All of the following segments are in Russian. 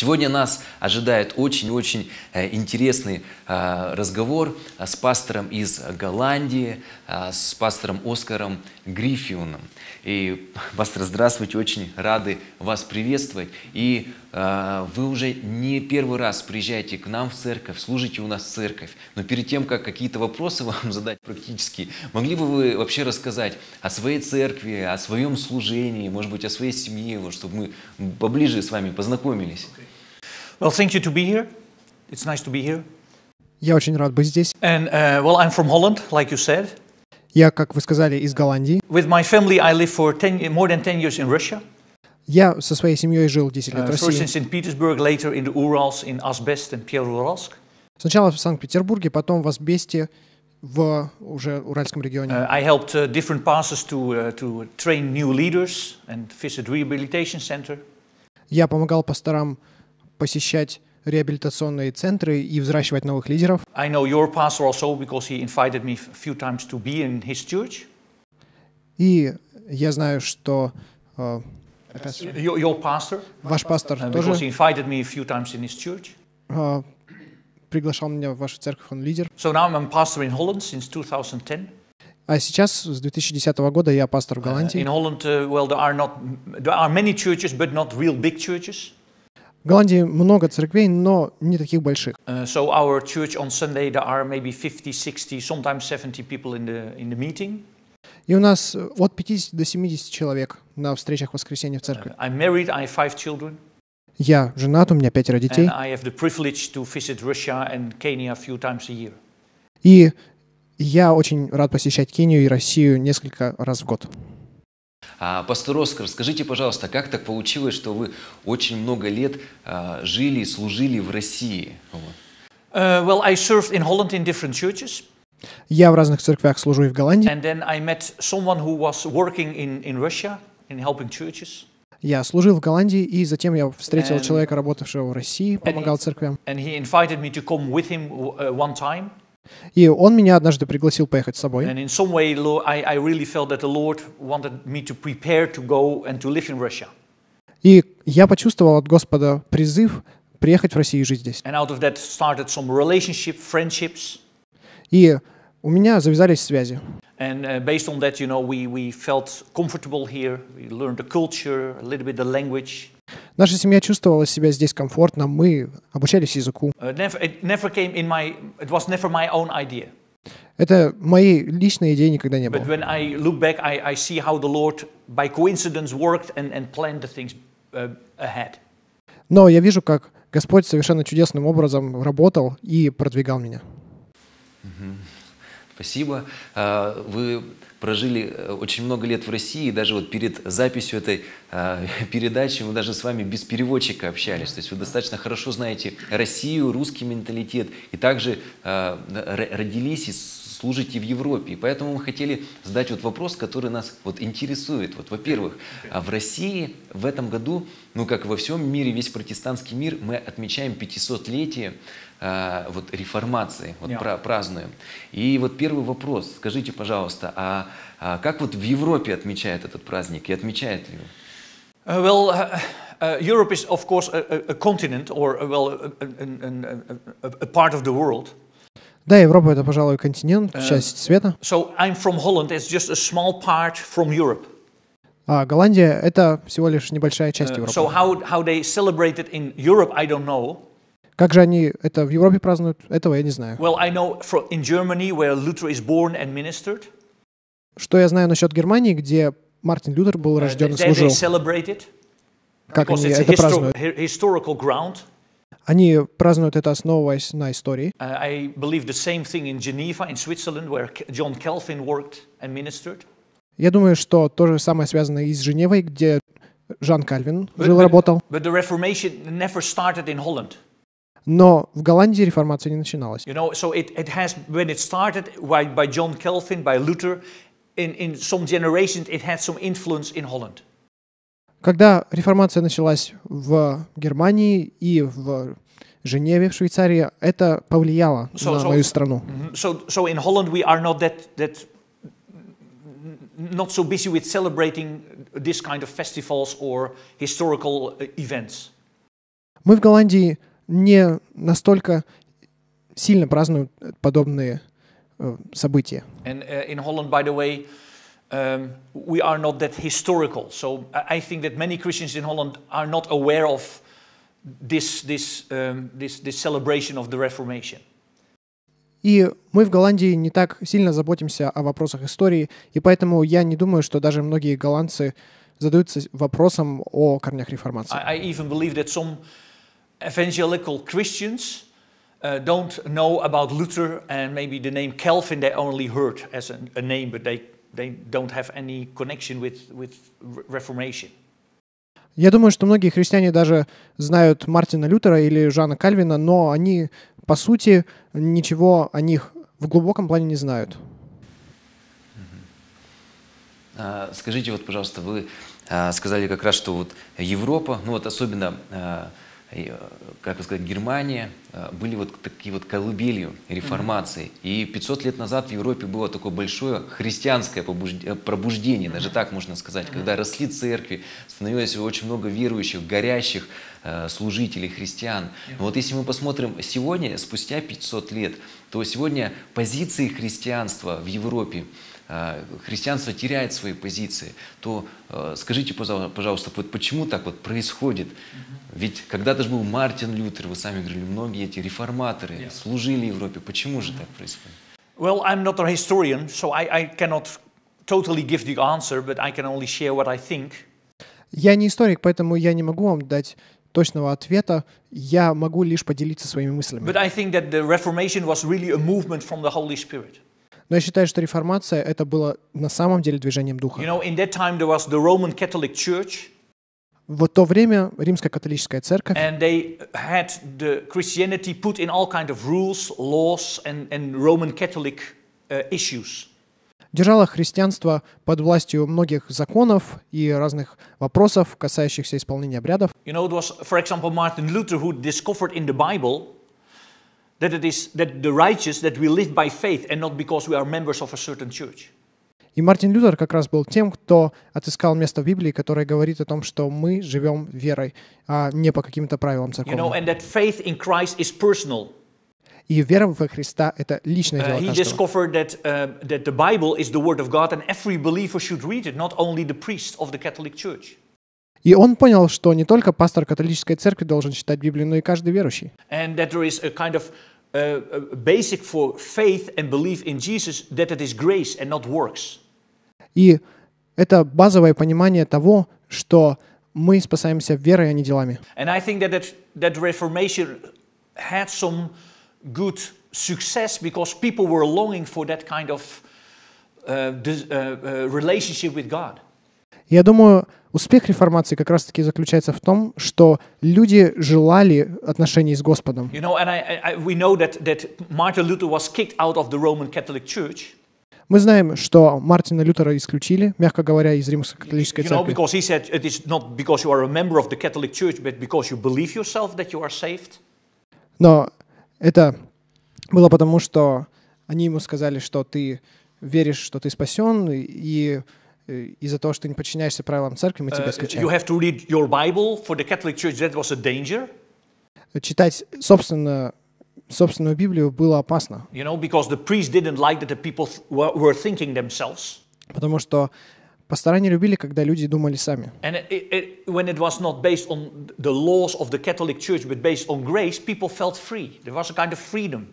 Сегодня нас ожидает очень-очень э, интересный э, разговор э, с пастором из Голландии, с пастором Оскаром Гриффионом. И, пастор, здравствуйте, очень рады вас приветствовать. И вы уже не первый раз приезжаете к нам в церковь, служите у нас в церковь. Но перед тем, как какие-то вопросы вам задать практически, могли бы вы вообще рассказать о своей церкви, о своем служении, может быть, о своей семье, чтобы мы поближе с вами познакомились? Well, thank you to be here. It's nice to be here. Я очень рад быть здесь. And uh, well, I'm from Holland, like you said. Я, как вы сказали, из Голландии. With my family, I lived for 10, more than 10 years in Russia. Я со своей семьей жил 10 лет в uh, России. First in St. Petersburg, later in the Urals, in Asbest and Pierre-Uralsk. Сначала в Санкт-Петербурге, потом в Асбесте, в уже Уральском регионе. Uh, I helped uh, different passes to, uh, to train new leaders and visit rehabilitation center. Я помогал пасторам посещать реабилитационные центры и взращивать новых лидеров. I know your pastor also because he invited me a few times to be in his church. И я знаю, что uh, your, your pastor, ваш пастор uh, тоже because he invited me a few times in his church. Uh, приглашал меня в вашу церковь, он лидер. So now I'm pastor in Holland since 2010. А сейчас, с 2010 года, я пастор в Голландии. Uh, in Holland, uh, well, there are, not, there are many churches, but not real big churches. В Голландии много церквей, но не таких больших. Uh, so our church on Sunday there are maybe 50, 60, sometimes 70 people in the in the meeting. И у нас от 50 до 70 человек на встречах воскресенья в церкви. Uh, I'm married, I have five children. Я женат, у меня пятеро детей. And I have the privilege to visit Russia and Kenya a few times a year. И я очень рад посещать Кению и Россию несколько раз в год. А, пастор Оскар, скажите, пожалуйста, как так получилось, что вы очень много лет а, жили и служили в России? Uh, well, I served in Holland in different churches. Я в разных церквях служу и в Голландии. And then I met someone who was working in, in Russia, in helping churches. Я служил в Голландии, и затем я встретил and, человека, работавшего в России, помогал церквям. And he invited me to come with him э, one time. И он меня однажды пригласил поехать с собой. и я почувствовал от Господа призыв приехать в Россию и жить здесь. И у меня завязались связи. And uh, based on that, you know, we, we felt comfortable here. We learned the culture, a little bit the language. Наша семья чувствовала себя здесь комфортно, мы обучались языку. Uh, Это моей личной идеи никогда не было. Uh, Но я вижу, как Господь совершенно чудесным образом работал и продвигал меня. Mm-hmm. Спасибо. Uh, вы прожили э, очень много лет в России, и даже вот перед записью этой э, передачи мы даже с вами без переводчика общались. То есть вы достаточно хорошо знаете Россию, русский менталитет, и также э, родились и служите в Европе. И поэтому мы хотели задать вот вопрос, который нас вот интересует. Вот, во-первых, а в России в этом году, ну как во всем мире, весь протестантский мир, мы отмечаем 500-летие э, а, вот реформации, вот yeah. празднуем. И вот первый вопрос, скажите, пожалуйста, а, а как вот в Европе отмечает этот праздник и отмечает ли его? Uh, well, uh... Uh, Europe is, of course, a, a, a continent or, well, a, a, a, a part of the world. Да, Европа это, пожалуй, континент, э, часть света. So I'm from Holland. It's just a small part from Europe. А Голландия это всего лишь небольшая часть э, Европы. So how how they celebrate it in Europe, I don't know. Как же они это в Европе празднуют? Этого я не знаю. Well, I know from in Germany where Luther is born and ministered. Что я знаю насчет Германии, где Мартин Лютер был э, рожден и служил. Как они это празднуют? Historical ground. Они празднуют это, основываясь на истории. Uh, I believe the same thing in Geneva, in Switzerland, where John Calvin worked and ministered. Я думаю, что то же самое связано и с Женевой, где Жан Кальвин жил и работал. But the Reformation never started in Holland. Но в Голландии реформация не начиналась. You know, so it, it has, when it started by, by John Calvin, by Luther, in, in some generations it had some influence in Holland. Когда реформация началась в Германии и в Женеве, в Швейцарии, это повлияло so, на so, мою страну. Mm-hmm. So, so in Holland we are not that, that not so busy with celebrating this kind of festivals or historical uh, events. Мы в Голландии не настолько сильно празднуют подобные э, события. And uh, in Holland, by the way, uh, um, we are not that historical. So I think that many Christians in Holland are not aware of this, this, um, this, this celebration of the Reformation. И мы в Голландии не так сильно заботимся о вопросах истории, и поэтому я не думаю, что даже многие голландцы задаются вопросом о корнях реформации. I, I even believe that some evangelical Christians uh, don't know about Luther and maybe the name Calvin they only heard as a name, but they they don't have any connection with, with Reformation. Я думаю, что многие христиане даже знают Мартина Лютера или Жана Кальвина, но они, по сути, ничего о них в глубоком плане не знают. А, скажите, вот, пожалуйста, вы а, сказали как раз, что вот Европа, ну вот особенно а, Э, как бы сказать, Германия э, были вот такие вот колыбелью реформации. Mm-hmm. И 500 лет назад в Европе было такое большое христианское э, пробуждение, mm-hmm. даже так можно сказать, mm-hmm. когда росли церкви, становилось очень много верующих, горящих служителей, христиан. Mm-hmm. Но вот если мы посмотрим сегодня, спустя 500 лет, то сегодня позиции христианства в Европе, Э, христианство теряет свои позиции, то э, скажите, пожалуйста, вот почему так вот происходит? Ведь когда-то же был Мартин Лютер, вы сами говорили, многие эти реформаторы yeah. служили Европе. Почему же так происходит? Well, I'm not a historian, so I, I cannot totally give the answer, but I can only share what I think. Я не историк, поэтому я не могу вам дать точного ответа. Я могу лишь поделиться своими мыслями. But I think that the Reformation was really a movement from the Holy Spirit. Но я считаю, что реформация это было на самом деле движением духа. You know, in that time there was the Roman Catholic Church. В то время римская католическая церковь. And they had the Christianity put in all kind of rules, laws, and and Roman Catholic uh, issues держала христианство под властью многих законов и разных вопросов, касающихся исполнения обрядов. You know, it was, for example, Martin Luther who discovered in the Bible that it is that the righteous that we live by faith and not because we are members of a certain church. И Мартин Лютер как раз был тем, кто отыскал место в Библии, которое говорит о том, что мы живем верой, а не по каким-то правилам церкви. You know, and that faith in Christ is personal. И вера во Христа — это личное uh, дело Uh, he discovered that, uh, that the Bible is the Word of God, and every believer should read it, not only the priest of the Catholic Church. И он понял, что не только пастор католической церкви должен читать Библию, но и каждый верующий. And that there is a kind of Eh, eh, basic for faith and belief in Jesus that it is grace and not works. И это базовое понимание того, что мы спасаемся верой, а не делами. And I think that that, that Reformation had some good success because people were longing for that kind of uh, uh, relationship with God. Я думаю, Успех реформации как раз-таки заключается в том, что люди желали отношений с Господом. You know, and I, I, we know that, Martin Luther was kicked out of the Roman Catholic Church. Мы знаем, что Мартина Лютера исключили, мягко говоря, из Римско-католической церкви. said Church, Но это было потому, что они ему сказали, что ты веришь, что ты спасен, и из-за того, что не подчиняешься правилам церкви, мы тебя исключаем. You have to read your Bible for the Catholic Church. That was a danger. Читать собственно собственную Библию было опасно. You know, because the priests didn't like that the people were thinking themselves. Потому что пастора не любили, когда люди думали сами. And it, it, when it was not based on the laws of the Catholic Church, but based on grace, people felt free. There was a kind of freedom.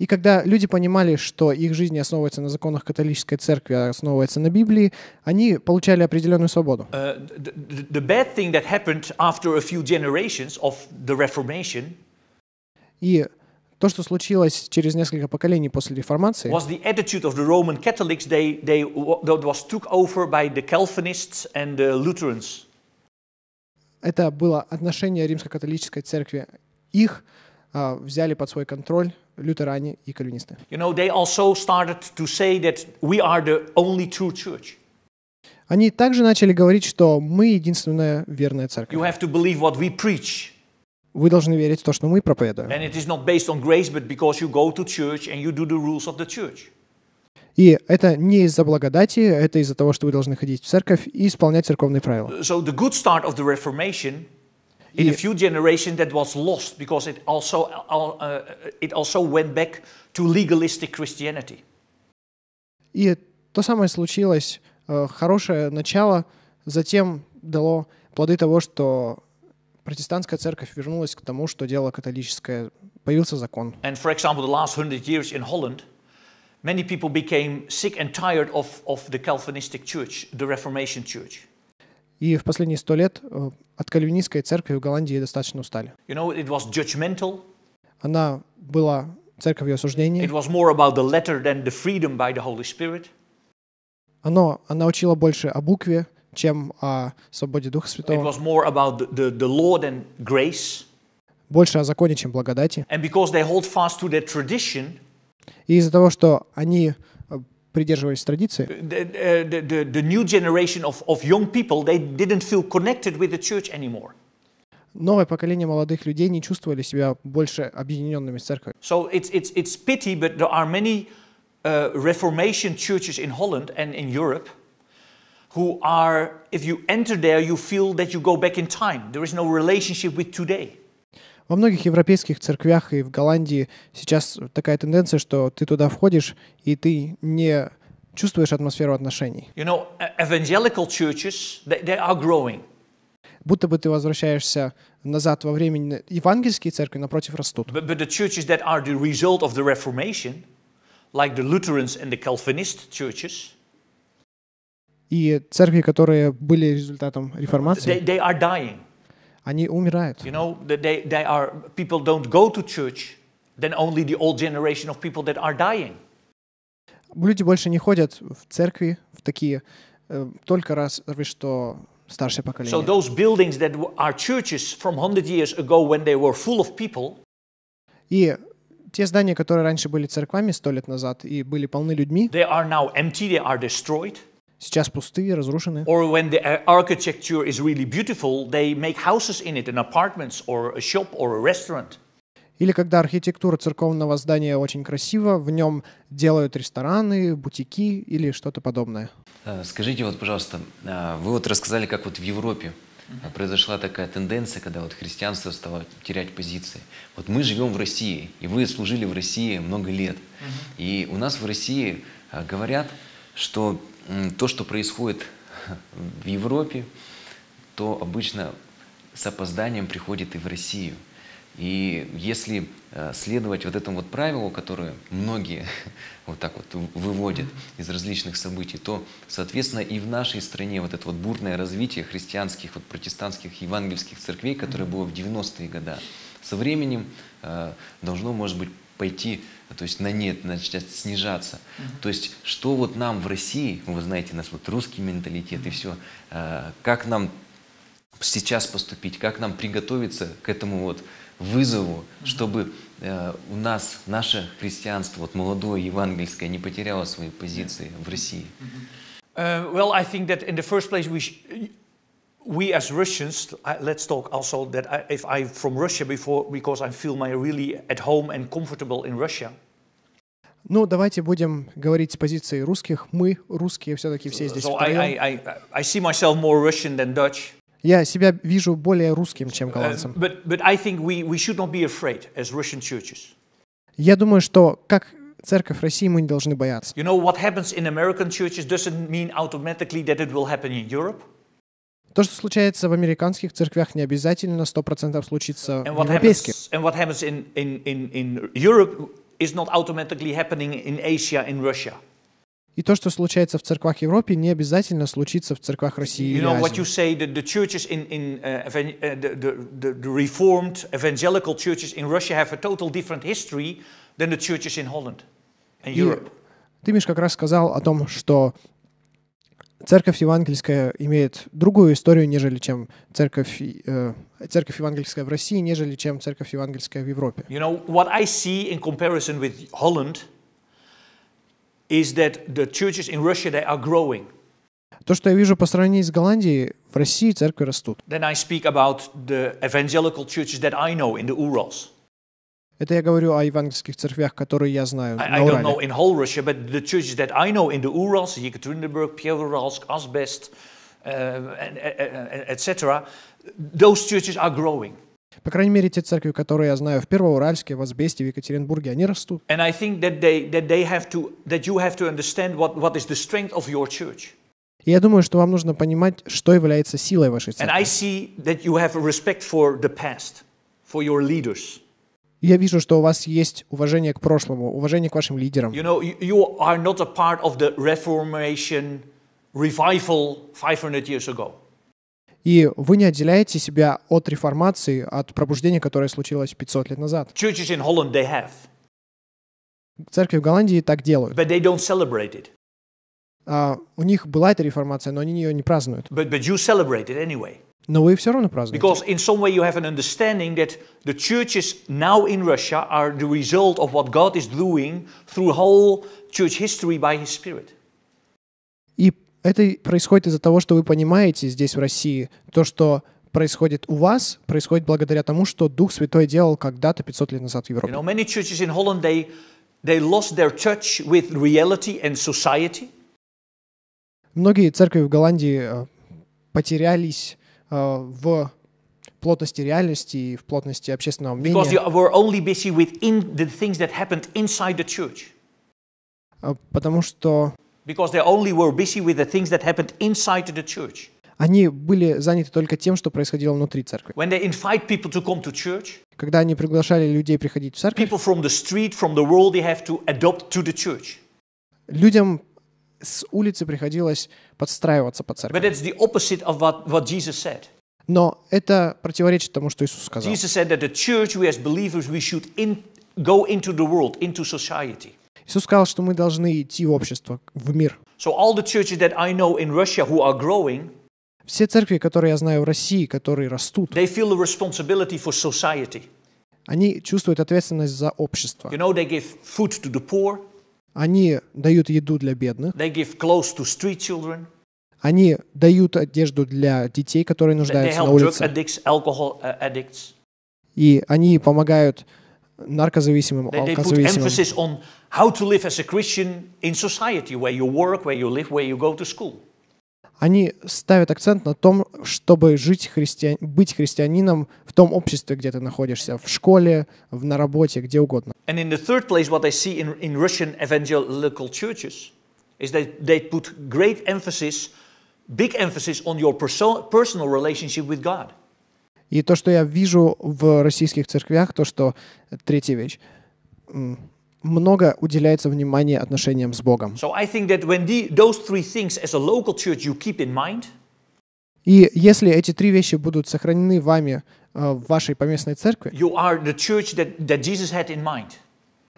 И когда люди понимали, что их жизнь основывается на законах католической церкви, а основывается на Библии, они получали определенную свободу. Э, the, bad thing that happened after a few generations of the Reformation и то, что случилось через несколько поколений после реформации, was the attitude of the Roman Catholics they, they, that was took over by the Calvinists and the Lutherans. Это было отношение римско-католической церкви. Их uh, взяли под свой контроль лютеране и кальвинисты. You know, they also started to say that we are the only true church. Они также начали говорить, что мы единственная верная церковь. You have to believe what we preach. Вы должны верить в то, что мы проповедуем. And it is not based on grace, but because you go to church and you do the rules of the church. И это не из-за благодати, это из-за того, что вы должны ходить в церковь и исполнять церковные правила. So the good start of the Reformation – in yeah. a few generations that was lost because it also, uh, uh, it also went back to legalistic Christianity. И то самое случилось. Э, хорошее начало затем дало плоды того, что протестантская церковь вернулась к тому, что делала католическая. Появился закон. And for example, the last hundred years in Holland, many people became sick and tired of, of the Calvinistic church, the Reformation church. И в последние сто лет э, от кальвинистской церкви в Голландии достаточно устали. You know, it was judgmental. Она была церковью осуждения. It was она учила больше о букве, чем о свободе Духа Святого. It was more about the, the law than grace. Больше о законе, чем благодати. And because they hold fast to their tradition, и из-за того, что они придерживались традиции. The, new generation of, young people, they didn't feel connected with the church anymore. Новое поколение молодых людей не чувствовали себя больше объединенными с церковью. So it's, it's, it's pity, but there are many uh, Reformation churches in Holland and in Europe who are, if you enter there, you feel that you go back in time. There is no relationship with today. Во многих европейских церквях и в Голландии сейчас такая тенденция, что ты туда входишь, и ты не чувствуешь атмосферу отношений. You know, э, evangelical churches, they, they are growing. Будто бы ты возвращаешься назад во времени. Евангельские церкви, напротив, растут. But, but the churches that are the result of the Reformation, like the Lutherans and the Calvinist churches, и церкви, которые были результатом реформации, they, they are dying. Они умирают. You know, they, they are, people don't go to church, then only the old generation of people that are dying. Люди больше не ходят в церкви, в такие, только раз, что старшее поколение. So those buildings that are churches from 100 years ago when they were full of people. И те здания, которые раньше были церквами сто лет назад и были полны людьми, they are now empty, they are destroyed сейчас пустые, разрушены. Or when the uh, architecture is really beautiful, they make houses in it, an apartments or a shop or a restaurant. Или когда архитектура церковного здания очень красива, в нем делают рестораны, бутики или что-то подобное. Э, скажите вот, пожалуйста, э, вы вот рассказали, как вот в Европе э, произошла такая тенденция, когда вот христианство стало терять позиции. Вот мы живем в России, и вы служили в России много лет. И у нас в России говорят, что то, что происходит в Европе, то обычно с опозданием приходит и в Россию. И если э, следовать вот этому вот правилу, которое многие вот так вот выводят из различных событий, то, соответственно, и в нашей стране вот это вот бурное развитие христианских, вот протестантских, евангельских церквей, которое было в 90-е годы, со временем э, должно, может быть, пойти то есть на нет начать снижаться. Угу. Uh То есть что вот нам в России, вы знаете, нас вот русский менталитет и все, э, как нам сейчас поступить, как нам приготовиться к этому вот вызову, угу. Uh -huh. чтобы э, у нас наше христианство, вот молодое евангельское, не потеряло свои позиции yeah. в России. Uh, well, I think that in the first place we we as Russians, let's talk also that I, if I'm from Russia before, because I feel my really at home and comfortable in Russia. Ну, давайте будем говорить с позиции русских. Мы русские, все-таки все здесь so I, I, I see myself more Russian than Dutch. Я себя вижу более русским, чем э, голландцем. but, but I think we, we should not be afraid as Russian churches. Я думаю, что как церковь России мы не должны бояться. You know, what happens in American churches doesn't mean automatically that it will happen in Europe. То, что случается в американских церквях, не обязательно 100% случится and в европейских. And what happens in, in, in, in Europe is not automatically happening in Asia, in Russia. И то, что случается в церквах Европы, не обязательно случится в церквах России you know, или Азии. What you say, the, the churches in, in uh, uh, the, the, the reformed evangelical churches in Russia have a total different history than the churches in Holland and Europe. И ты, Миш, как раз сказал о том, что церковь евангельская имеет другую историю, нежели чем церковь, э, церковь евангельская в России, нежели чем церковь евангельская в Европе. You know, what I see in comparison with Holland is that the churches in Russia, they are growing. То, что я вижу по сравнению с Голландией, в России церкви растут. Then I speak about the evangelical churches that I know in the Urals. Это я говорю о евангельских церквях, которые я знаю I, I don't know in whole Russia, but the churches that I know in the Urals, Yekaterinburg, Pyevoralsk, Asbest, uh, etc., those churches are growing. По крайней мере, те церкви, которые я знаю в Первоуральске, в Азбесте, в Екатеринбурге, они растут. And I think that they that they have to that you have to understand what what is the strength of your church. И я думаю, что вам нужно понимать, что является силой вашей церкви. And I see that you have a respect for the past, for your leaders. Я вижу, что у вас есть уважение к прошлому, уважение к вашим лидерам. You know, you are not a part of the Reformation revival 500 years ago. И вы не отделяете себя от реформации, от пробуждения, которое случилось 500 лет назад. Churches in Holland they have. Церкви в Голландии так делают. But they don't celebrate it. Uh, у них была эта реформация, но они ее не празднуют. But, but you celebrate it anyway. Но вы все равно празднуете. Because in some way you have an understanding that the churches now in Russia are the result of what God is doing through whole church history by His Spirit. И это происходит из-за того, что вы понимаете здесь, в России, то, что происходит у вас, происходит благодаря тому, что Дух Святой делал когда-то 500 лет назад в Европе. You know, many churches in Holland, they, they lost their touch with reality and society. Многие церкви в Голландии потерялись Э, в плотности реальности и в плотности общественного мнения. Э, потому что они были заняты только тем, что происходило внутри церкви. Когда они приглашали людей приходить в церковь, людям с улицы приходилось подстраиваться под церковь. But it's the opposite of what, what Jesus said. Но это противоречит тому, что Иисус сказал. Jesus said that the church, we as believers, we should in, go into the world, into society. Иисус сказал, что мы должны идти в общество, в мир. So all the churches that I know in Russia who are growing, все церкви, которые я знаю в России, которые растут, they feel the responsibility for society. они чувствуют ответственность за общество. You know, they give food to the poor. Они дают еду для бедных. They give clothes to street children. Они дают одежду для детей, которые нуждаются на улице. Addicts, alcohol addicts. И они помогают наркозависимым, алкозависимым. They put emphasis on how to live as a Christian in society, where you work, where you live, where you go to school они ставят акцент на том, чтобы жить христиан... быть христианином в том обществе, где ты находишься, в школе, в, на работе, где угодно. И то, что я вижу в российских церквях, то, что третья вещь, много уделяется внимания отношениям с Богом. и если эти три вещи будут сохранены вами э, в вашей поместной церкви, you are the that, that Jesus had in mind.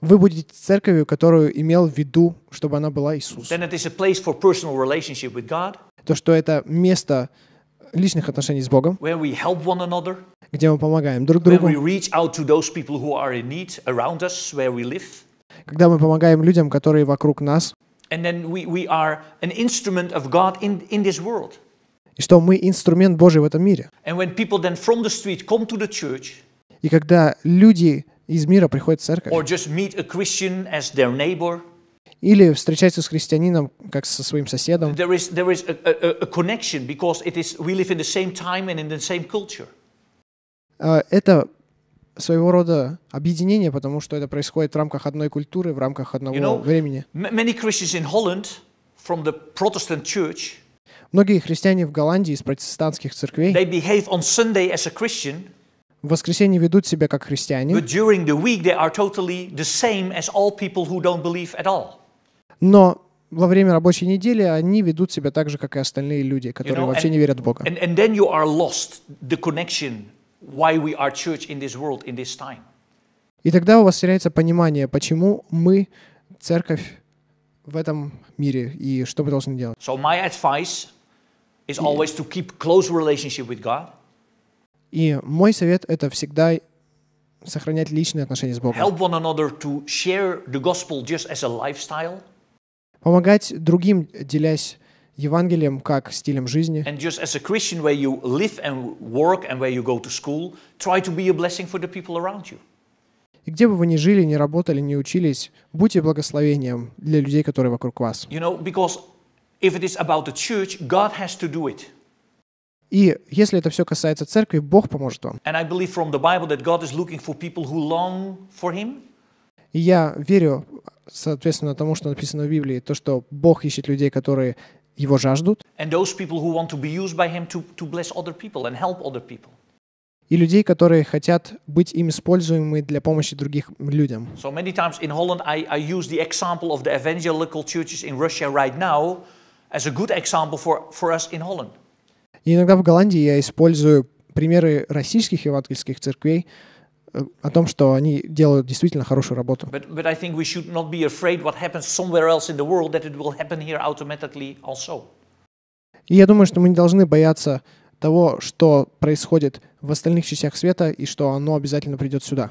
вы будете церковью, которую имел в виду, чтобы она была Иисус. Then it is a place for with God, то, что это место личных отношений с Богом, where we help one another, где мы помогаем друг другу. Когда мы помогаем людям, которые вокруг нас. И что мы инструмент Божий в этом мире. И когда люди из мира приходят в церковь. Или встречаются с христианином, как со своим соседом. There is, there is a, a, a connection because it is, we live in the same time and in the same culture. А, это своего рода объединение, потому что это происходит в рамках одной культуры, в рамках одного you know, времени. Church, Многие христиане в Голландии из протестантских церквей в воскресенье ведут себя как христиане, но во время рабочей недели они ведут себя так же, как и остальные люди, которые you know, вообще and, не верят в Бога. And, and then you are lost. The connection why we are church in this world, in this time. И тогда у вас теряется понимание, почему мы церковь в этом мире и что мы должны делать. So my advice is always to keep close relationship with God. И мой совет это всегда сохранять личные отношения с Богом. Help one another to share the gospel just as a lifestyle. Помогать другим, делясь Евангелием как стилем жизни. И где бы вы ни жили, ни работали, ни учились, будьте благословением для людей, которые вокруг вас. И если это все касается церкви, Бог поможет вам. И я верю, соответственно, тому, что написано в Библии, то, что Бог ищет людей, которые его жаждут. И людей, которые хотят быть им используемы для помощи других людям. So many times in Holland I, I use the example of the evangelical churches in Russia right now as a good example for, for us in Holland. И иногда в Голландии я использую примеры российских евангельских церквей о том, что они делают действительно хорошую работу. И я думаю, что мы не должны бояться того, что происходит в остальных частях света и что оно обязательно придет сюда.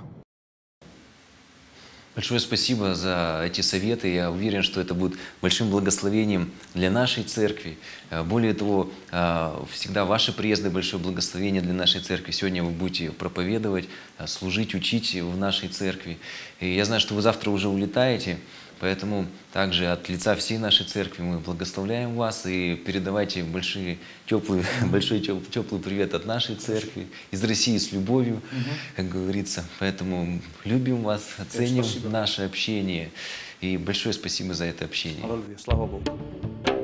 Большое спасибо за эти советы. Я уверен, что это будет большим благословением для нашей церкви. Э, более того, э, всегда ваши приезды – большое благословение для нашей церкви. Сегодня вы будете проповедовать, э, служить, учить в нашей церкви. И я знаю, что вы завтра уже улетаете. Поэтому также от лица всей нашей церкви мы благословляем вас и передавайте большие, теплые, большой теп, теплый привет от нашей церкви из России с любовью, как говорится. Поэтому любим вас, оценим наше общение и большое спасибо за это общение. Слава Богу.